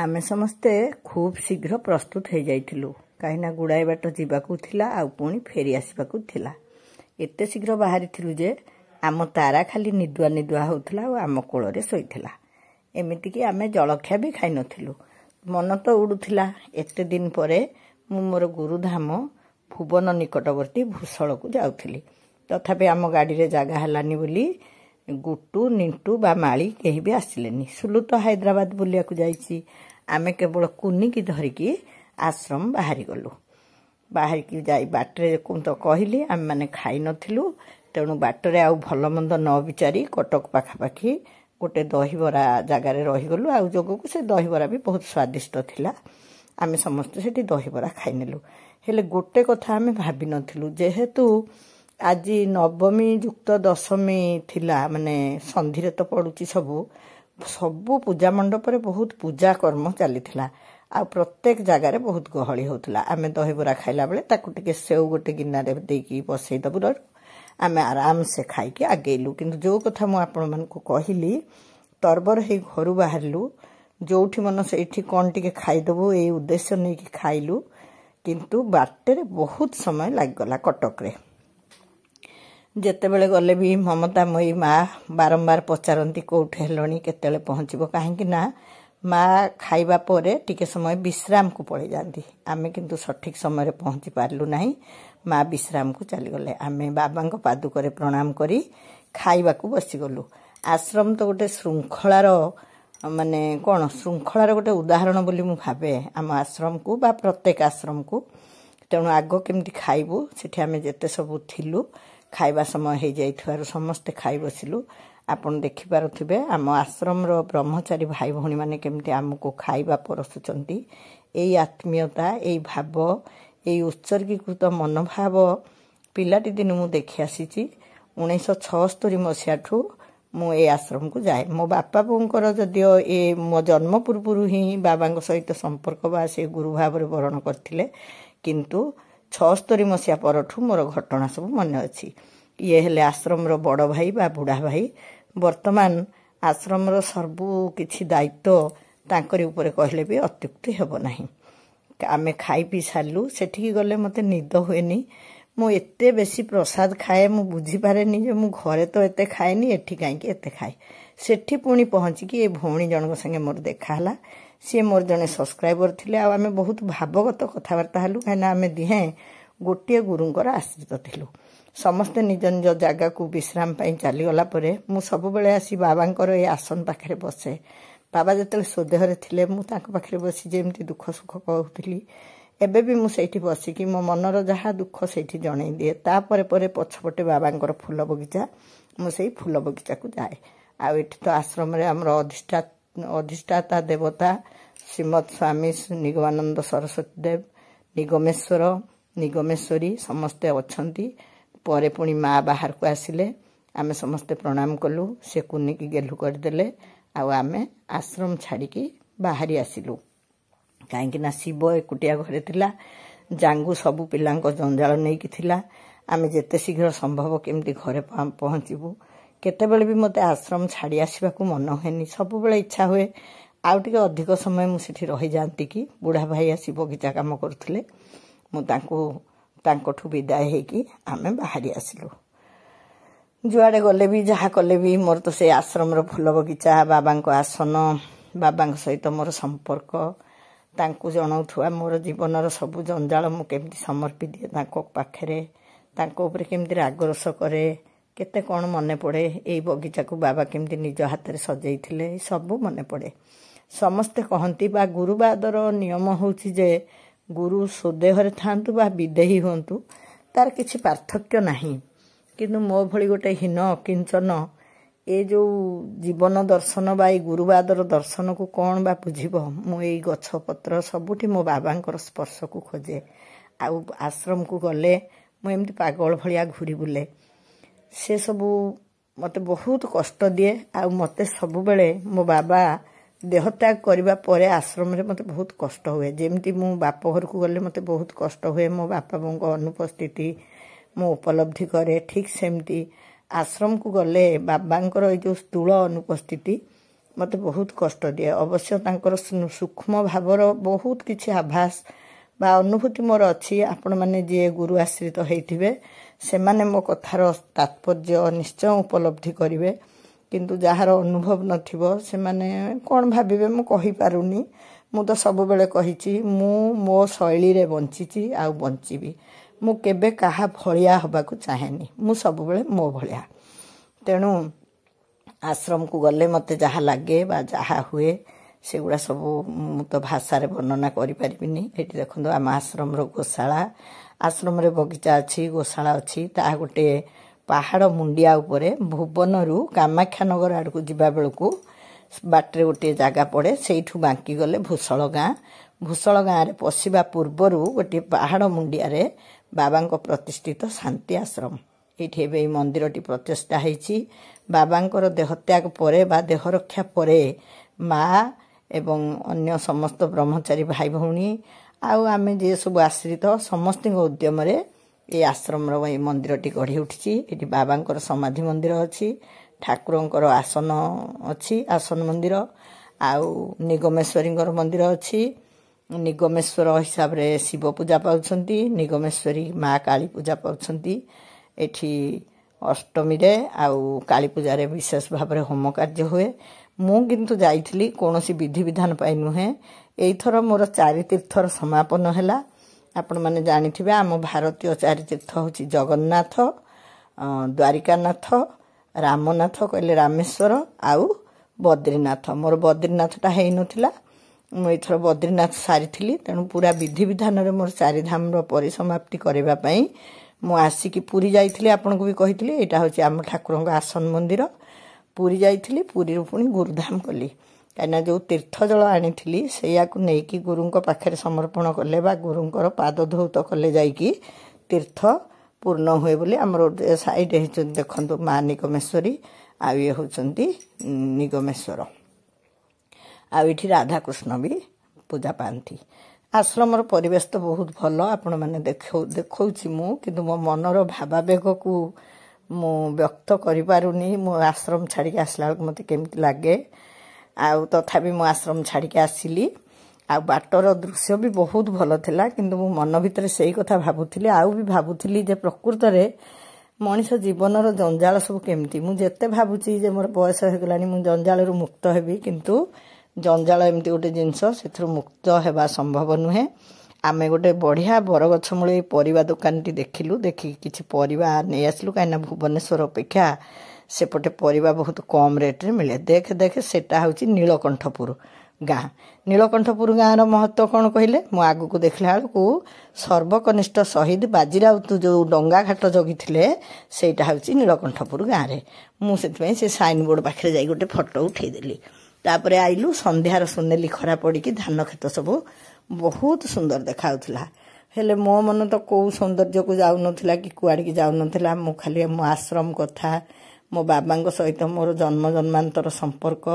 ଆମେ ସମସ୍ତେ ଖୁବ୍ ଶୀଘ୍ର ପ୍ରସ୍ତୁତ ହୋଇଯାଇଥିଲୁ କାହିଁକିନା ଗୁଡ଼ାଏ ବାଟ ଯିବାକୁ ଥିଲା ଆଉ ପୁଣି ଫେରି ଆସିବାକୁ ଥିଲା ଏତେ ଶୀଘ୍ର ବାହାରିଥିଲୁ ଯେ ଆମ ତାରା ଖାଲି ନିଦୁଆ ନିଦୁଆ ହେଉଥିଲା ଆଉ ଆମ କୋଳରେ ଶୋଇଥିଲା ଏମିତିକି ଆମେ ଜଳଖିଆ ବି ଖାଇନଥିଲୁ ମନ ତ ଉଡ଼ୁଥିଲା ଏତେ ଦିନ ପରେ ମୁଁ ମୋର ଗୁରୁଧାମ ଭୁବନ ନିକଟବର୍ତ୍ତୀ ଭୂଷଳକୁ ଯାଉଥିଲି ତଥାପି ଆମ ଗାଡ଼ିରେ ଜାଗା ହେଲାନି ବୋଲି ଗୁଟୁ ନିଣ୍ଟୁ ବା ମାଳି କେହି ବି ଆସିଲେନି ସୁଲୁ ତ ହାଇଦ୍ରାବାଦ ବୁଲିବାକୁ ଯାଇଛି ଆମେ କେବଳ କୁନିକି ଧରିକି ଆଶ୍ରମ ବାହାରିଗଲୁ ବାହାରିକି ଯାଇ ବାଟରେ ତ କହିଲି ଆମେମାନେ ଖାଇନଥିଲୁ ତେଣୁ ବାଟରେ ଆଉ ଭଲମନ୍ଦ ନ ବିଚାରି କଟକ ପାଖାପାଖି ଗୋଟେ ଦହିବରା ଜାଗାରେ ରହିଗଲୁ ଆଉ ଯୋଗକୁ ସେ ଦହିବରା ବି ବହୁତ ସ୍ୱାଦିଷ୍ଟ ଥିଲା ଆମେ ସମସ୍ତେ ସେଠି ଦହିବରା ଖାଇନେଲୁ ହେଲେ ଗୋଟେ କଥା ଆମେ ଭାବିନଥିଲୁ ଯେହେତୁ ଆଜି ନବମୀ ଯୁକ୍ତ ଦଶମୀ ଥିଲା ମାନେ ସନ୍ଧିରେ ତ ପଡ଼ୁଛି ସବୁ ସବୁ ପୂଜା ମଣ୍ଡପରେ ବହୁତ ପୂଜା କର୍ମ ଚାଲିଥିଲା ଆଉ ପ୍ରତ୍ୟେକ ଜାଗାରେ ବହୁତ ଗହଳି ହେଉଥିଲା ଆମେ ଦହିବରା ଖାଇଲା ବେଳେ ତାକୁ ଟିକେ ସେଉ ଗୋଟେ ଗିନାରେ ଦେଇକି ବସେଇ ଦେବୁ ଆମେ ଆରାମସେ ଖାଇକି ଆଗେଇଲୁ କିନ୍ତୁ ଯେଉଁ କଥା ମୁଁ ଆପଣମାନଙ୍କୁ କହିଲି ତରବର ହେଇ ଘରୁ ବାହାରିଲୁ ଯେଉଁଠି ମନ ସେଇଠି କ'ଣ ଟିକେ ଖାଇଦେବୁ ଏଇ ଉଦ୍ଦେଶ୍ୟ ନେଇକି ଖାଇଲୁ କିନ୍ତୁ ବାଟରେ ବହୁତ ସମୟ ଲାଗିଗଲା କଟକରେ ଯେତେବେଳେ ଗଲେ ବି ମମତା ମୋଇ ମା' ବାରମ୍ବାର ପଚାରନ୍ତି କେଉଁଠି ହେଲଣି କେତେବେଳେ ପହଞ୍ଚିବ କାହିଁକି ନା ମା ଖାଇବା ପରେ ଟିକେ ସମୟ ବିଶ୍ରାମକୁ ପଳେଇଯାଆନ୍ତି ଆମେ କିନ୍ତୁ ସଠିକ୍ ସମୟରେ ପହଞ୍ଚି ପାରିଲୁ ନାହିଁ ମା ବିଶ୍ରାମକୁ ଚାଲିଗଲେ ଆମେ ବାବାଙ୍କ ପାଦୁକରେ ପ୍ରଣାମ କରି ଖାଇବାକୁ ବସିଗଲୁ ଆଶ୍ରମ ତ ଗୋଟେ ଶୃଙ୍ଖଳାର ମାନେ କ'ଣ ଶୃଙ୍ଖଳାର ଗୋଟେ ଉଦାହରଣ ବୋଲି ମୁଁ ଭାବେ ଆମ ଆଶ୍ରମକୁ ବା ପ୍ରତ୍ୟେକ ଆଶ୍ରମକୁ ତେଣୁ ଆଗ କେମିତି ଖାଇବୁ ସେଠି ଆମେ ଯେତେ ସବୁ ଥିଲୁ ଖାଇବା ସମୟ ହୋଇଯାଇଥିବାରୁ ସମସ୍ତେ ଖାଇ ବସିଲୁ ଆପଣ ଦେଖିପାରୁଥିବେ ଆମ ଆଶ୍ରମର ବ୍ରହ୍ମଚାରୀ ଭାଇ ଭଉଣୀମାନେ କେମିତି ଆମକୁ ଖାଇବା ପରସୁଛନ୍ତି ଏଇ ଆତ୍ମୀୟତା ଏଇ ଭାବ ଏଇ ଉତ୍ସର୍ଗୀକୃତ ମନୋଭାବ ପିଲାଟି ଦିନ ମୁଁ ଦେଖି ଆସିଛି ଉଣେଇଶହ ଛଅସ୍ତରୀ ମସିହାଠୁ ମୁଁ ଏ ଆଶ୍ରମକୁ ଯାଏ ମୋ ବାପା ବୋଉଙ୍କର ଯଦିଓ ଏ ମୋ ଜନ୍ମ ପୂର୍ବରୁ ହିଁ ବାବାଙ୍କ ସହିତ ସମ୍ପର୍କ ବା ସେ ଗୁରୁ ଭାବରେ ବରଣ କରିଥିଲେ କିନ୍ତୁ ଛଅସ୍ତରୀ ମସିହା ପରଠୁ ମୋର ଘଟଣା ସବୁ ମନେ ଅଛି ଇଏ ହେଲେ ଆଶ୍ରମର ବଡ଼ ଭାଇ ବା ବୁଢ଼ା ଭାଇ ବର୍ତ୍ତମାନ ଆଶ୍ରମର ସବୁ କିଛି ଦାୟିତ୍ୱ ତାଙ୍କରି ଉପରେ କହିଲେ ବି ଅତ୍ୟୁକ୍ତି ହେବ ନାହିଁ ଆମେ ଖାଇ ପିଇ ସାରିଲୁ ସେଠିକି ଗଲେ ମୋତେ ନିଦ ହୁଏନି ମୁଁ ଏତେ ବେଶୀ ପ୍ରସାଦ ଖାଏ ମୁଁ ବୁଝିପାରେନି ଯେ ମୁଁ ଘରେ ତ ଏତେ ଖାଏନି ଏଠି କାହିଁକି ଏତେ ଖାଏ ସେଠି ପୁଣି ପହଞ୍ଚିକି ଏ ଭଉଣୀ ଜଣଙ୍କ ସାଙ୍ଗେ ମୋର ଦେଖା ହେଲା ସିଏ ମୋର ଜଣେ ସବସ୍କ୍ରାଇବର ଥିଲେ ଆଉ ଆମେ ବହୁତ ଭାବଗତ କଥାବାର୍ତ୍ତା ହେଲୁ କାହିଁକିନା ଆମେ ଦିହେଁ ଗୋଟିଏ ଗୁରୁଙ୍କର ଆଶ୍ରିତ ଥିଲୁ ସମସ୍ତେ ନିଜ ନିଜ ଜାଗାକୁ ବିଶ୍ରାମ ପାଇଁ ଚାଲିଗଲା ପରେ ମୁଁ ସବୁବେଳେ ଆସି ବାବାଙ୍କର ଏ ଆସନ ପାଖରେ ବସେ ବାବା ଯେତେବେଳେ ସ୍ୱଦେହରେ ଥିଲେ ମୁଁ ତାଙ୍କ ପାଖରେ ବସି ଯେମିତି ଦୁଃଖ ସୁଖ କହୁଥିଲି ଏବେ ବି ମୁଁ ସେଇଠି ବସିକି ମୋ ମନର ଯାହା ଦୁଃଖ ସେଇଠି ଜଣେଇ ଦିଏ ତାପରେ ପରେ ପଛପଟେ ବାବାଙ୍କର ଫୁଲ ବଗିଚା ମୁଁ ସେଇ ଫୁଲ ବଗିଚାକୁ ଯାଏ ଆଉ ଏଠି ତ ଆଶ୍ରମରେ ଆମର ଅଧିଷ୍ଠା ଅଧିଷ୍ଠାତା ଦେବତା ଶ୍ରୀମଦ ସ୍ୱାମୀ ନିଗମାନନ୍ଦ ସରସ୍ୱତୀ ଦେବ ନିଗମେଶ୍ୱର ନିଗମେଶ୍ୱରୀ ସମସ୍ତେ ଅଛନ୍ତି ପରେ ପୁଣି ମା ବାହାରକୁ ଆସିଲେ ଆମେ ସମସ୍ତେ ପ୍ରଣାମ କଲୁ ସେ କୁନିକି ଗେଲୁ କରିଦେଲେ ଆଉ ଆମେ ଆଶ୍ରମ ଛାଡ଼ିକି ବାହାରି ଆସିଲୁ କାହିଁକିନା ଶିବ ଏକୁଟିଆ ଘରେ ଥିଲା ଜାଙ୍ଗୁ ସବୁ ପିଲାଙ୍କ ଜଞ୍ଜାଳ ନେଇକି ଥିଲା ଆମେ ଯେତେ ଶୀଘ୍ର ସମ୍ଭବ କେମିତି ଘରେ ପହଞ୍ଚିବୁ କେତେବେଳେ ବି ମୋତେ ଆଶ୍ରମ ଛାଡ଼ି ଆସିବାକୁ ମନ ହୁଏନି ସବୁବେଳେ ଇଚ୍ଛା ହୁଏ ଆଉ ଟିକେ ଅଧିକ ସମୟ ମୁଁ ସେଠି ରହିଯାଆନ୍ତି କି ବୁଢ଼ା ଭାଇ ଆସି ବଗିଚା କାମ କରୁଥିଲେ ମୁଁ ତାଙ୍କୁ ତାଙ୍କଠୁ ବିଦାୟ ହେଇକି ଆମେ ବାହାରି ଆସିଲୁ ଯୁଆଡ଼େ ଗଲେ ବି ଯାହା କଲେ ବି ମୋର ତ ସେ ଆଶ୍ରମର ଫୁଲ ବଗିଚା ବାବାଙ୍କ ଆସନ ବାବାଙ୍କ ସହିତ ମୋର ସମ୍ପର୍କ ତାଙ୍କୁ ଜଣାଉଥିବା ମୋର ଜୀବନର ସବୁ ଜଞ୍ଜାଳ ମୁଁ କେମିତି ସମର୍ପି ଦିଏ ତାଙ୍କ ପାଖରେ ତାଙ୍କ ଉପରେ କେମିତି ରାଗରସ କରେ କେତେ କ'ଣ ମନେ ପଡ଼େ ଏଇ ବଗିଚାକୁ ବାବା କେମିତି ନିଜ ହାତରେ ସଜେଇଥିଲେ ସବୁ ମନେ ପଡ଼େ ସମସ୍ତେ କହନ୍ତି ବା ଗୁରୁବାଦର ନିୟମ ହେଉଛି ଯେ ଗୁରୁ ସ୍ୱଦେହରେ ଥାଆନ୍ତୁ ବା ବିଦେହୀ ହୁଅନ୍ତୁ ତାର କିଛି ପାର୍ଥକ୍ୟ ନାହିଁ କିନ୍ତୁ ମୋ ଭଳି ଗୋଟେ ହୀନ ଅକିଞ୍ଚନ ଏ ଯେଉଁ ଜୀବନ ଦର୍ଶନ ବା ଏଇ ଗୁରୁବାଦର ଦର୍ଶନକୁ କ'ଣ ବା ବୁଝିବ ମୁଁ ଏଇ ଗଛ ପତ୍ର ସବୁଠି ମୋ ବାବାଙ୍କର ସ୍ପର୍ଶକୁ ଖୋଜେ ଆଉ ଆଶ୍ରମକୁ ଗଲେ ମୁଁ ଏମିତି ପାଗଳ ଭଳିଆ ଘୁରି ବୁଲେ ସେସବୁ ମୋତେ ବହୁତ କଷ୍ଟ ଦିଏ ଆଉ ମୋତେ ସବୁବେଳେ ମୋ ବାବା ଦେହତ୍ୟାଗ କରିବା ପରେ ଆଶ୍ରମରେ ମୋତେ ବହୁତ କଷ୍ଟ ହୁଏ ଯେମିତି ମୁଁ ବାପ ଘରକୁ ଗଲେ ମୋତେ ବହୁତ କଷ୍ଟ ହୁଏ ମୋ ବାପା ବୋଉଙ୍କ ଅନୁପସ୍ଥିତି ମୁଁ ଉପଲବ୍ଧି କରେ ଠିକ୍ ସେମିତି ଆଶ୍ରମକୁ ଗଲେ ବାବାଙ୍କର ଏଇ ଯେଉଁ ସ୍ଥୂଳ ଅନୁପସ୍ଥିତି ମୋତେ ବହୁତ କଷ୍ଟ ଦିଏ ଅବଶ୍ୟ ତାଙ୍କର ସୂକ୍ଷ୍ମ ଭାବର ବହୁତ କିଛି ଆଭାସ ବା ଅନୁଭୂତି ମୋର ଅଛି ଆପଣମାନେ ଯିଏ ଗୁରୁ ଆଶ୍ରିତ ହେଇଥିବେ ସେମାନେ ମୋ କଥାର ତାତ୍ପର୍ଯ୍ୟ ନିଶ୍ଚୟ ଉପଲବ୍ଧି କରିବେ କିନ୍ତୁ ଯାହାର ଅନୁଭବ ନଥିବ ସେମାନେ କ'ଣ ଭାବିବେ ମୁଁ କହିପାରୁନି ମୁଁ ତ ସବୁବେଳେ କହିଛି ମୁଁ ମୋ ଶୈଳୀରେ ବଞ୍ଚିଛି ଆଉ ବଞ୍ଚିବି ମୁଁ କେବେ କାହା ଭଳିଆ ହେବାକୁ ଚାହେଁନି ମୁଁ ସବୁବେଳେ ମୋ ଭଳିଆ ତେଣୁ ଆଶ୍ରମକୁ ଗଲେ ମୋତେ ଯାହା ଲାଗେ ବା ଯାହା ହୁଏ ସେଗୁଡ଼ା ସବୁ ମୁଁ ତ ଭାଷାରେ ବର୍ଣ୍ଣନା କରିପାରିବିନି ଏଠି ଦେଖନ୍ତୁ ଆମ ଆଶ୍ରମର ଗୋଶାଳା ଆଶ୍ରମରେ ବଗିଚା ଅଛି ଗୋଶାଳା ଅଛି ତାହା ଗୋଟେ ପାହାଡ଼ ମୁଣ୍ଡିଆ ଉପରେ ଭୁବନରୁ କାମାକ୍ଷା ନଗର ଆଡ଼କୁ ଯିବା ବେଳକୁ ବାଟରେ ଗୋଟିଏ ଜାଗା ପଡ଼େ ସେଇଠୁ ବାଙ୍କି ଗଲେ ଭୂଷଳ ଗାଁ ଘୋଷଳ ଗାଁରେ ପଶିବା ପୂର୍ବରୁ ଗୋଟିଏ ପାହାଡ଼ ମୁଣ୍ଡିଆରେ ବାବାଙ୍କ ପ୍ରତିଷ୍ଠିତ ଶାନ୍ତି ଆଶ୍ରମ ଏଇଠି ଏବେ ଏଇ ମନ୍ଦିରଟି ପ୍ରତିଷ୍ଠା ହୋଇଛି ବାବାଙ୍କର ଦେହତ୍ୟାଗ ପରେ ବା ଦେହରକ୍ଷା ପରେ ମା ଏବଂ ଅନ୍ୟ ସମସ୍ତ ବ୍ରହ୍ମଚାରୀ ଭାଇ ଭଉଣୀ ଆଉ ଆମେ ଯିଏ ସବୁ ଆଶ୍ରିତ ସମସ୍ତଙ୍କ ଉଦ୍ୟମରେ ଏ ଆଶ୍ରମର ଏଇ ମନ୍ଦିରଟି ଗଢ଼ି ଉଠିଛି ଏଠି ବାବାଙ୍କର ସମାଧି ମନ୍ଦିର ଅଛି ଠାକୁରଙ୍କର ଆସନ ଅଛି ଆସନ ମନ୍ଦିର ଆଉ ନିଗମେଶ୍ୱରୀଙ୍କର ମନ୍ଦିର ଅଛି ନିଗମେଶ୍ୱର ହିସାବରେ ଶିବ ପୂଜା ପାଉଛନ୍ତି ନିଗମେଶ୍ୱରୀ ମା କାଳୀ ପୂଜା ପାଉଛନ୍ତି ଏଠି ଅଷ୍ଟମୀରେ ଆଉ କାଳୀ ପୂଜାରେ ବିଶେଷ ଭାବରେ ହୋମ କାର୍ଯ୍ୟ ହୁଏ ମୁଁ କିନ୍ତୁ ଯାଇଥିଲି କୌଣସି ବିଧିବିଧାନ ପାଇଁ ନୁହେଁ ଏଇଥର ମୋର ଚାରି ତୀର୍ଥର ସମାପନ ହେଲା ଆପଣମାନେ ଜାଣିଥିବେ ଆମ ଭାରତୀୟ ଚାରି ତୀର୍ଥ ହେଉଛି ଜଗନ୍ନାଥ ଦ୍ୱାରିକାନାଥ ରାମନାଥ କହିଲେ ରାମେଶ୍ୱର ଆଉ ବଦ୍ରିନାଥ ମୋର ବଦ୍ରିନାଥଟା ହେଇନଥିଲା ମୁଁ ଏଥର ବଦ୍ରୀନାଥ ସାରିଥିଲି ତେଣୁ ପୁରା ବିଧିବିଧାନରେ ମୋର ଚାରିଧାମର ପରିସମାପ୍ତି କରିବା ପାଇଁ ମୁଁ ଆସିକି ପୁରୀ ଯାଇଥିଲି ଆପଣଙ୍କୁ ବି କହିଥିଲି ଏଇଟା ହେଉଛି ଆମ ଠାକୁରଙ୍କ ଆସନ ମନ୍ଦିର ପୁରୀ ଯାଇଥିଲି ପୁରୀରୁ ପୁଣି ଗୁରୁଧାମ କଲି କାହିଁକିନା ଯେଉଁ ତୀର୍ଥ ଜଳ ଆଣିଥିଲି ସେଇଆକୁ ନେଇକି ଗୁରୁଙ୍କ ପାଖରେ ସମର୍ପଣ କଲେ ବା ଗୁରୁଙ୍କର ପାଦ ଧୌତ କଲେ ଯାଇକି ତୀର୍ଥ ପୂର୍ଣ୍ଣ ହୁଏ ବୋଲି ଆମର ସାଇଡ଼୍ ହେଇଛନ୍ତି ଦେଖନ୍ତୁ ମା ନିଗମେଶ୍ୱରୀ ଆଉ ଇଏ ହେଉଛନ୍ତି ନିଗମେଶ୍ୱର ଆଉ ଏଠି ରାଧାକୃଷ୍ଣ ବି ପୂଜା ପାଆନ୍ତି ଆଶ୍ରମର ପରିବେଶ ତ ବହୁତ ଭଲ ଆପଣମାନେ ଦେଖାଉ ଦେଖାଉଛି ମୁଁ କିନ୍ତୁ ମୋ ମନର ଭାବାବେଗକୁ ମୁଁ ବ୍ୟକ୍ତ କରିପାରୁନି ମୁଁ ଆଶ୍ରମ ଛାଡ଼ିକି ଆସିଲା ବେଳକୁ ମୋତେ କେମିତି ଲାଗେ ଆଉ ତଥାପି ମୁଁ ଆଶ୍ରମ ଛାଡ଼ିକି ଆସିଲି ଆଉ ବାଟର ଦୃଶ୍ୟ ବି ବହୁତ ଭଲ ଥିଲା କିନ୍ତୁ ମୁଁ ମନ ଭିତରେ ସେଇ କଥା ଭାବୁଥିଲି ଆଉ ବି ଭାବୁଥିଲି ଯେ ପ୍ରକୃତରେ ମଣିଷ ଜୀବନର ଜଞ୍ଜାଳ ସବୁ କେମିତି ମୁଁ ଯେତେ ଭାବୁଛି ଯେ ମୋର ବୟସ ହେଇଗଲାଣି ମୁଁ ଜଞ୍ଜାଳରୁ ମୁକ୍ତ ହେବି କିନ୍ତୁ ଜଞ୍ଜାଳ ଏମିତି ଗୋଟେ ଜିନିଷ ସେଥିରୁ ମୁକ୍ତ ହେବା ସମ୍ଭବ ନୁହେଁ ଆମେ ଗୋଟେ ବଢ଼ିଆ ବରଗଛ ମୂଳେ ଏଇ ପରିବା ଦୋକାନଟି ଦେଖିଲୁ ଦେଖିକି କିଛି ପରିବା ନେଇ ଆସିଲୁ କାହିଁକିନା ଭୁବନେଶ୍ୱର ଅପେକ୍ଷା ସେପଟେ ପରିବା ବହୁତ କମ୍ ରେଟ୍ରେ ମିଳେ ଦେଖେ ଦେଖେ ସେଟା ହେଉଛି ନୀଳକଣ୍ଠପୁର ଗାଁ ନୀଳକଣ୍ଠପୁର ଗାଁର ମହତ୍ଵ କ'ଣ କହିଲେ ମୁଁ ଆଗକୁ ଦେଖିଲା ବେଳକୁ ସର୍ବକନିଷ୍ଠ ସହିଦ ବାଜିରାଉତ ଯେଉଁ ଡଙ୍ଗାଘାଟ ଜଗିଥିଲେ ସେଇଟା ହେଉଛି ନୀଳକଣ୍ଠପୁର ଗାଁରେ ମୁଁ ସେଥିପାଇଁ ସେ ସାଇନ୍ ବୋର୍ଡ଼ ପାଖରେ ଯାଇ ଗୋଟେ ଫଟୋ ଉଠାଇଦେଲି ତାପରେ ଆଇଲୁ ସନ୍ଧ୍ୟାର ସୁନେଲି ଖରା ପଡ଼ିକି ଧାନ କ୍ଷେତ ସବୁ ବହୁତ ସୁନ୍ଦର ଦେଖାଯାଉଥିଲା ହେଲେ ମୋ ମନ ତ କେଉଁ ସୌନ୍ଦର୍ଯ୍ୟକୁ ଯାଉନଥିଲା କି କୁଆଡ଼ିକି ଯାଉନଥିଲା ମୁଁ ଖାଲି ମୋ ଆଶ୍ରମ କଥା ମୋ ବାବାଙ୍କ ସହିତ ମୋର ଜନ୍ମ ଜନ୍ମାନ୍ତର ସମ୍ପର୍କ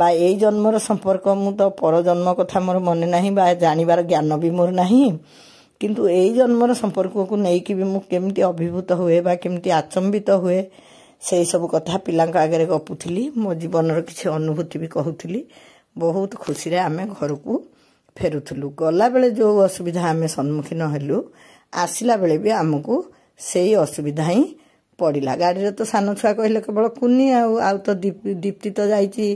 ବା ଏଇ ଜନ୍ମର ସମ୍ପର୍କ ମୁଁ ତ ପରଜନ୍ମ କଥା ମୋର ମନେ ନାହିଁ ବା ଜାଣିବାର ଜ୍ଞାନ ବି ମୋର ନାହିଁ କିନ୍ତୁ ଏଇ ଜନ୍ମର ସମ୍ପର୍କକୁ ନେଇକି ବି ମୁଁ କେମିତି ଅଭିଭୂତ ହୁଏ ବା କେମିତି ଆଚମ୍ବିତ ହୁଏ ସେହିସବୁ କଥା ପିଲାଙ୍କ ଆଗରେ ଗପୁଥିଲି ମୋ ଜୀବନର କିଛି ଅନୁଭୂତି ବି କହୁଥିଲି ବହୁତ ଖୁସିରେ ଆମେ ଘରକୁ ଫେରୁଥିଲୁ ଗଲାବେଳେ ଯେଉଁ ଅସୁବିଧା ଆମେ ସମ୍ମୁଖୀନ ହେଲୁ ଆସିଲା ବେଳେ ବି ଆମକୁ ସେଇ ଅସୁବିଧା ହିଁ ପଡ଼ିଲା ଗାଡ଼ିରେ ତ ସାନ ଛୁଆ କହିଲେ କେବଳ କୁନି ଆଉ ଆଉ ତ ଦୀପ୍ତି ତ ଯାଇଛି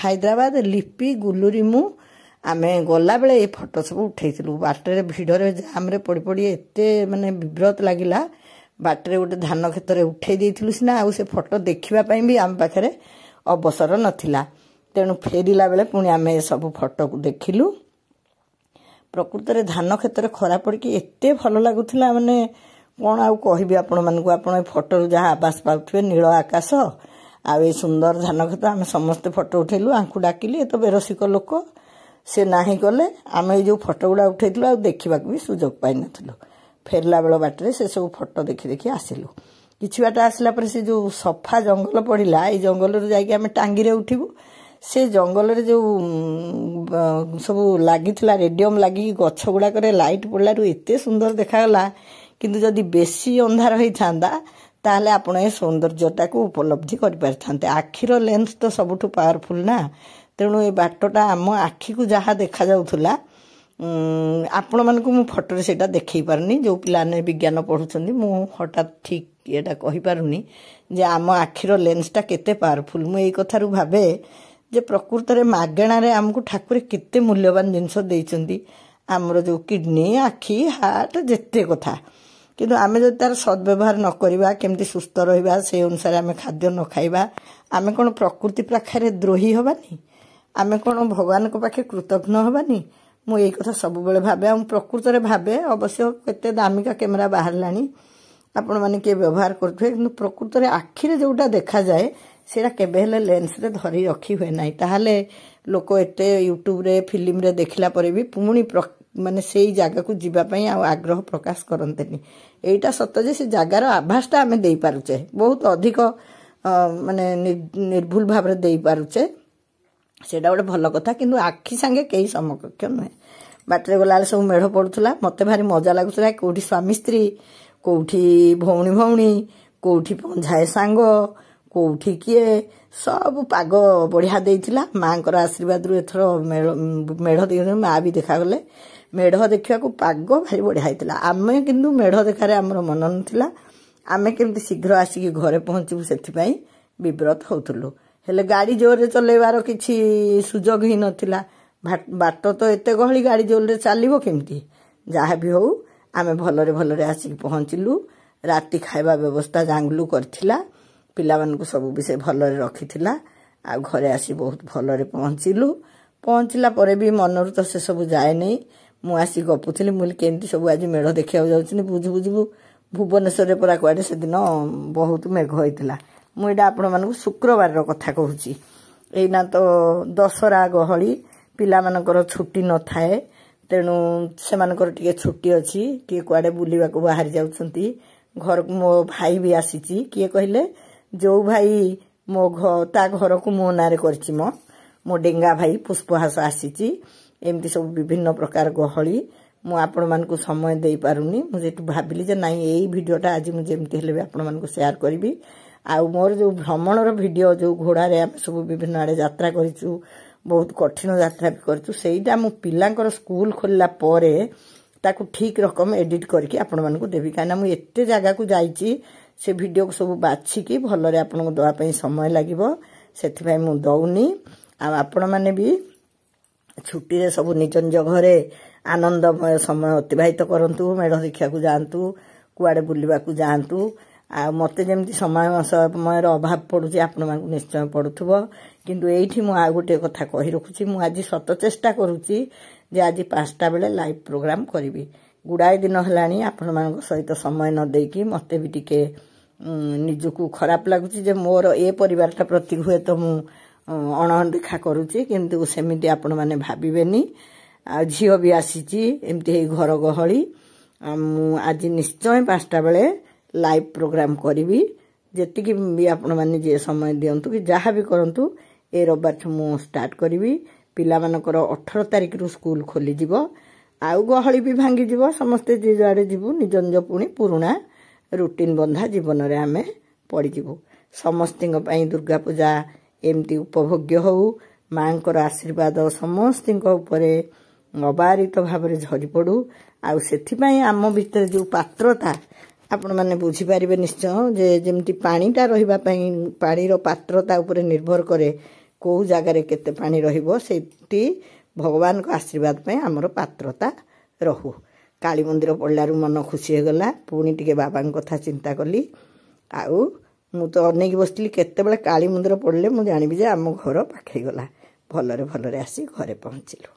ହାଇଦ୍ରାବାଦ ଲିପି ଗୁଲୁରି ମୁଁ ଆମେ ଗଲାବେଳେ ଏ ଫଟୋ ସବୁ ଉଠେଇଥିଲୁ ବାଟରେ ଭିଡ଼ରେ ଜାମ୍ରେ ପଡ଼ି ପଡ଼ି ଏତେ ମାନେ ବିବ୍ରତ ଲାଗିଲା ବାଟରେ ଗୋଟେ ଧାନ କ୍ଷେତରେ ଉଠେଇ ଦେଇଥିଲୁ ସିନା ଆଉ ସେ ଫଟୋ ଦେଖିବା ପାଇଁ ବି ଆମ ପାଖରେ ଅବସର ନଥିଲା ତେଣୁ ଫେରିଲା ବେଳେ ପୁଣି ଆମେ ଏସବୁ ଫଟୋକୁ ଦେଖିଲୁ ପ୍ରକୃତରେ ଧାନ କ୍ଷେତରେ ଖରା ପଡ଼ିକି ଏତେ ଭଲ ଲାଗୁଥିଲା ମାନେ କ'ଣ ଆଉ କହିବି ଆପଣମାନଙ୍କୁ ଆପଣ ଏ ଫଟୋରୁ ଯାହା ଆବାସ ପାଉଥିବେ ନୀଳ ଆକାଶ ଆଉ ଏଇ ସୁନ୍ଦର ଧାନ କ୍ଷେତ ଆମେ ସମସ୍ତେ ଫଟୋ ଉଠେଇଲୁ ଆଙ୍କୁ ଡାକିଲି ଏ ତ ବେରସିକ ଲୋକ ସେ ନାହିଁ କଲେ ଆମେ ଏଇ ଯେଉଁ ଫଟୋ ଗୁଡ଼ା ଉଠେଇଥିଲୁ ଆଉ ଦେଖିବାକୁ ବି ସୁଯୋଗ ପାଇନଥିଲୁ ଫେରିଲା ବେଳ ବାଟରେ ସେସବୁ ଫଟୋ ଦେଖି ଦେଖି ଆସିଲୁ କିଛି ବାଟ ଆସିଲା ପରେ ସେ ଯେଉଁ ସଫା ଜଙ୍ଗଲ ପଡ଼ିଲା ଏଇ ଜଙ୍ଗଲରୁ ଯାଇକି ଆମେ ଟାଙ୍ଗିରେ ଉଠିବୁ ସେ ଜଙ୍ଗଲରେ ଯେଉଁ ସବୁ ଲାଗିଥିଲା ରେଡିୟମ୍ ଲାଗିକି ଗଛ ଗୁଡ଼ାକରେ ଲାଇଟ୍ ପଡ଼ିଲାରୁ ଏତେ ସୁନ୍ଦର ଦେଖାଗଲା କିନ୍ତୁ ଯଦି ବେଶୀ ଅନ୍ଧାର ହୋଇଥାନ୍ତା ତାହେଲେ ଆପଣ ଏ ସୌନ୍ଦର୍ଯ୍ୟତାକୁ ଉପଲବ୍ଧି କରିପାରିଥାନ୍ତେ ଆଖିର ଲେନ୍ସ ତ ସବୁଠୁ ପାୱାରଫୁଲ୍ ନା ତେଣୁ ଏ ବାଟଟା ଆମ ଆଖିକୁ ଯାହା ଦେଖାଯାଉଥିଲା ଆପଣମାନଙ୍କୁ ମୁଁ ଫଟୋରେ ସେଇଟା ଦେଖାଇ ପାରୁନି ଯେଉଁ ପିଲାମାନେ ବିଜ୍ଞାନ ପଢ଼ୁଛନ୍ତି ମୁଁ ହଠାତ୍ ଠିକ୍ ଏଇଟା କହିପାରୁନି ଯେ ଆମ ଆଖିର ଲେନ୍ସଟା କେତେ ପାୱାରଫୁଲ୍ ମୁଁ ଏଇ କଥାରୁ ଭାବେ ଯେ ପ୍ରକୃତରେ ମାଗଣାରେ ଆମକୁ ଠାକୁର କେତେ ମୂଲ୍ୟବାନ ଜିନିଷ ଦେଇଛନ୍ତି ଆମର ଯେଉଁ କିଡ଼ନୀ ଆଖି ହାର୍ଟ ଯେତେ କଥା କିନ୍ତୁ ଆମେ ଯଦି ତା'ର ସଦ୍ବ୍ୟବହାର ନ କରିବା କେମିତି ସୁସ୍ଥ ରହିବା ସେ ଅନୁସାରେ ଆମେ ଖାଦ୍ୟ ନ ଖାଇବା ଆମେ କ'ଣ ପ୍ରକୃତି ପାଖରେ ଦ୍ରୋହୀ ହେବାନି ଆମେ କ'ଣ ଭଗବାନଙ୍କ ପାଖେ କୃତଘ୍ନ ହେବାନି ମୁଁ ଏଇ କଥା ସବୁବେଳେ ଭାବେ ଆଉ ମୁଁ ପ୍ରକୃତରେ ଭାବେ ଅବଶ୍ୟ କେତେ ଦାମିକା କ୍ୟାମେରା ବାହାରିଲାଣି ଆପଣମାନେ କିଏ ବ୍ୟବହାର କରୁଥିବେ କିନ୍ତୁ ପ୍ରକୃତରେ ଆଖିରେ ଯେଉଁଟା ଦେଖାଯାଏ ସେଇଟା କେବେ ହେଲେ ଲେନ୍ସରେ ଧରି ରଖି ହୁଏ ନାହିଁ ତାହେଲେ ଲୋକ ଏତେ ୟୁଟ୍ୟୁବରେ ଫିଲ୍ମରେ ଦେଖିଲା ପରେ ବି ପୁଣି ମାନେ ସେଇ ଜାଗାକୁ ଯିବା ପାଇଁ ଆଉ ଆଗ୍ରହ ପ୍ରକାଶ କରନ୍ତିନି ଏଇଟା ସତ ଯେ ସେ ଜାଗାର ଆଭାସଟା ଆମେ ଦେଇପାରୁଛେ ବହୁତ ଅଧିକ ମାନେ ନିର୍ଭୁଲ ଭାବରେ ଦେଇପାରୁଛେ ସେଇଟା ଗୋଟେ ଭଲ କଥା କିନ୍ତୁ ଆଖି ସାଙ୍ଗେ କେହି ସମକକ୍ଷ ନୁହେଁ ବାଟରେ ଗଲାବେଳେ ସବୁ ମେଢ଼ ପଡ଼ୁଥିଲା ମୋତେ ଭାରି ମଜା ଲାଗୁଥିଲା କେଉଁଠି ସ୍ୱାମୀ ସ୍ତ୍ରୀ କେଉଁଠି ଭଉଣୀ ଭଉଣୀ କେଉଁଠି ପଞ୍ଝାଏ ସାଙ୍ଗ କେଉଁଠି କିଏ ସବୁ ପାଗ ବଢ଼ିଆ ଦେଇଥିଲା ମାଆଙ୍କର ଆଶୀର୍ବାଦରୁ ଏଥର ମେଢ଼ ଦେଇଥିଲେ ମାଆ ବି ଦେଖାଗଲେ ମେଢ଼ ଦେଖିବାକୁ ପାଗ ଭାରି ବଢ଼ିଆ ହେଇଥିଲା ଆମେ କିନ୍ତୁ ମେଢ଼ ଦେଖାରେ ଆମର ମନ ନଥିଲା ଆମେ କେମିତି ଶୀଘ୍ର ଆସିକି ଘରେ ପହଞ୍ଚିବୁ ସେଥିପାଇଁ ବିବ୍ରତ ହେଉଥିଲୁ ହେଲେ ଗାଡ଼ି ଜୋରରେ ଚଲେଇବାର କିଛି ସୁଯୋଗ ହିଁ ନଥିଲା ବାଟ ତ ଏତେ ଗହଳି ଗାଡ଼ି ଜୋରରେ ଚାଲିବ କେମିତି ଯାହା ବି ହେଉ ଆମେ ଭଲରେ ଭଲରେ ଆସିକି ପହଞ୍ଚିଲୁ ରାତି ଖାଇବା ବ୍ୟବସ୍ଥା ଜାଙ୍ଗଲୁ କରିଥିଲା ପିଲାମାନଙ୍କୁ ସବୁ ବି ସେ ଭଲରେ ରଖିଥିଲା ଆଉ ଘରେ ଆସି ବହୁତ ଭଲରେ ପହଞ୍ଚିଲୁ ପହଞ୍ଚିଲା ପରେ ବି ମନରୁ ତ ସେସବୁ ଯାଏନି ମୁଁ ଆସି ଗପୁଥିଲି ମୁଁ କହିଲି କେମିତି ସବୁ ଆଜି ମେଢ଼ ଦେଖିବାକୁ ଯାଉଛନ୍ତି ବୁଝୁ ବୁଝିବୁ ଭୁବନେଶ୍ୱରରେ ପୁରା କୁଆଡ଼େ ସେଦିନ ବହୁତ ମେଘ ହୋଇଥିଲା ମୁଁ ଏଇଟା ଆପଣମାନଙ୍କୁ ଶୁକ୍ରବାରର କଥା କହୁଛି ଏଇନା ତ ଦଶହରା ଗହଳି ପିଲାମାନଙ୍କର ଛୁଟି ନଥାଏ ତେଣୁ ସେମାନଙ୍କର ଟିକେ ଛୁଟି ଅଛି କିଏ କୁଆଡ଼େ ବୁଲିବାକୁ ବାହାରି ଯାଉଛନ୍ତି ଘରକୁ ମୋ ଭାଇ ବି ଆସିଛି କିଏ କହିଲେ ଯେଉଁ ଭାଇ ମୋ ଘ ତା ଘରକୁ ମୋ ନାଁରେ କରିଛି ମ ମୋ ଡେଙ୍ଗା ଭାଇ ପୁଷ୍ପହାସ ଆସିଛି ଏମିତି ସବୁ ବିଭିନ୍ନ ପ୍ରକାର ଗହଳି ମୁଁ ଆପଣମାନଙ୍କୁ ସମୟ ଦେଇପାରୁନି ମୁଁ ଯେହେତୁ ଭାବିଲି ଯେ ନାଇଁ ଏଇ ଭିଡ଼ିଓଟା ଆଜି ମୁଁ ଯେମିତି ହେଲେ ବି ଆପଣମାନଙ୍କୁ ସେୟାର କରିବି ଆଉ ମୋର ଯେଉଁ ଭ୍ରମଣର ଭିଡ଼ିଓ ଯେଉଁ ଘୋଡ଼ାରେ ଆମେ ସବୁ ବିଭିନ୍ନ ଆଡ଼େ ଯାତ୍ରା କରିଛୁ ବହୁତ କଠିନ ଯାତ୍ରା ବି କରିଛୁ ସେଇଟା ମୁଁ ପିଲାଙ୍କର ସ୍କୁଲ ଖୋଲିଲା ପରେ ତାକୁ ଠିକ୍ ରକମ ଏଡ଼ିଟ୍ କରିକି ଆପଣମାନଙ୍କୁ ଦେବି କାହିଁକିନା ମୁଁ ଏତେ ଜାଗାକୁ ଯାଇଛି ସେ ଭିଡ଼ିଓକୁ ସବୁ ବାଛିକି ଭଲରେ ଆପଣଙ୍କୁ ଦେବା ପାଇଁ ସମୟ ଲାଗିବ ସେଥିପାଇଁ ମୁଁ ଦେଉନି ଆଉ ଆପଣମାନେ ବି ଛୁଟିରେ ସବୁ ନିଜ ନିଜ ଘରେ ଆନନ୍ଦମୟ ସମୟ ଅତିବାହିତ କରନ୍ତୁ ମେଢ଼ ଦେଖିବାକୁ ଯାଆନ୍ତୁ କୁଆଡ଼େ ବୁଲିବାକୁ ଯାଆନ୍ତୁ ଆଉ ମୋତେ ଯେମିତି ସମୟ ସମୟର ଅଭାବ ପଡ଼ୁଛି ଆପଣମାନଙ୍କୁ ନିଶ୍ଚୟ ପଡ଼ୁଥିବ କିନ୍ତୁ ଏଇଠି ମୁଁ ଆଉ ଗୋଟିଏ କଥା କହି ରଖୁଛି ମୁଁ ଆଜି ସତ ଚେଷ୍ଟା କରୁଛି ଯେ ଆଜି ପାଞ୍ଚଟା ବେଳେ ଲାଇଭ୍ ପ୍ରୋଗ୍ରାମ୍ କରିବି ଗୁଡ଼ାଏ ଦିନ ହେଲାଣି ଆପଣମାନଙ୍କ ସହିତ ସମୟ ନ ଦେଇକି ମୋତେ ବି ଟିକେ ନିଜକୁ ଖରାପ ଲାଗୁଛି ଯେ ମୋର ଏ ପରିବାରଟା ପ୍ରତି ହୁଏତ ମୁଁ ଅଣଦେଖା କରୁଛି କିନ୍ତୁ ସେମିତି ଆପଣମାନେ ଭାବିବେନି ଆଉ ଝିଅ ବି ଆସିଛି ଏମିତି ଏଇ ଘର ଗହଳି ମୁଁ ଆଜି ନିଶ୍ଚୟ ପାଞ୍ଚଟା ବେଳେ ଲାଇଭ୍ ପ୍ରୋଗ୍ରାମ୍ କରିବି ଯେତିକି ବି ଆପଣମାନେ ଯିଏ ସମୟ ଦିଅନ୍ତୁ କି ଯାହା ବି କରନ୍ତୁ ଏ ରବିବାରଠୁ ମୁଁ ଷ୍ଟାର୍ଟ କରିବି ପିଲାମାନଙ୍କର ଅଠର ତାରିଖରୁ ସ୍କୁଲ୍ ଖୋଲିଯିବ ଆଉ ଗହଳି ବି ଭାଙ୍ଗିଯିବ ସମସ୍ତେ ଯିଏ ଯୁଆଡ଼େ ଯିବୁ ନିଜ ନିଜ ପୁଣି ପୁରୁଣା ରୁଟିନ୍ ବନ୍ଧା ଜୀବନରେ ଆମେ ପଡ଼ିଯିବୁ ସମସ୍ତଙ୍କ ପାଇଁ ଦୁର୍ଗାପୂଜା ଏମିତି ଉପଭୋଗ୍ୟ ହେଉ ମାଆଙ୍କର ଆଶୀର୍ବାଦ ସମସ୍ତଙ୍କ ଉପରେ ଅବାରିତ ଭାବରେ ଝରିପଡ଼ୁ ଆଉ ସେଥିପାଇଁ ଆମ ଭିତରେ ଯେଉଁ ପାତ୍ରତା ଆପଣମାନେ ବୁଝିପାରିବେ ନିଶ୍ଚୟ ଯେ ଯେମିତି ପାଣିଟା ରହିବା ପାଇଁ ପାଣିର ପାତ୍ର ତା ଉପରେ ନିର୍ଭର କରେ କେଉଁ ଜାଗାରେ କେତେ ପାଣି ରହିବ ସେଠି ଭଗବାନଙ୍କ ଆଶୀର୍ବାଦ ପାଇଁ ଆମର ପାତ୍ରତା ରହୁ କାଳୀ ମନ୍ଦିର ପଡ଼ିଲାରୁ ମନ ଖୁସି ହେଇଗଲା ପୁଣି ଟିକେ ବାବାଙ୍କ କଥା ଚିନ୍ତା କଲି ଆଉ ମୁଁ ତ ଅନେଇକି ବସିଥିଲି କେତେବେଳେ କାଳୀ ମନ୍ଦିର ପଡ଼ିଲେ ମୁଁ ଜାଣିବି ଯେ ଆମ ଘର ପାଖେଇ ଗଲା ଭଲରେ ଭଲରେ ଆସି ଘରେ ପହଞ୍ଚିଲୁ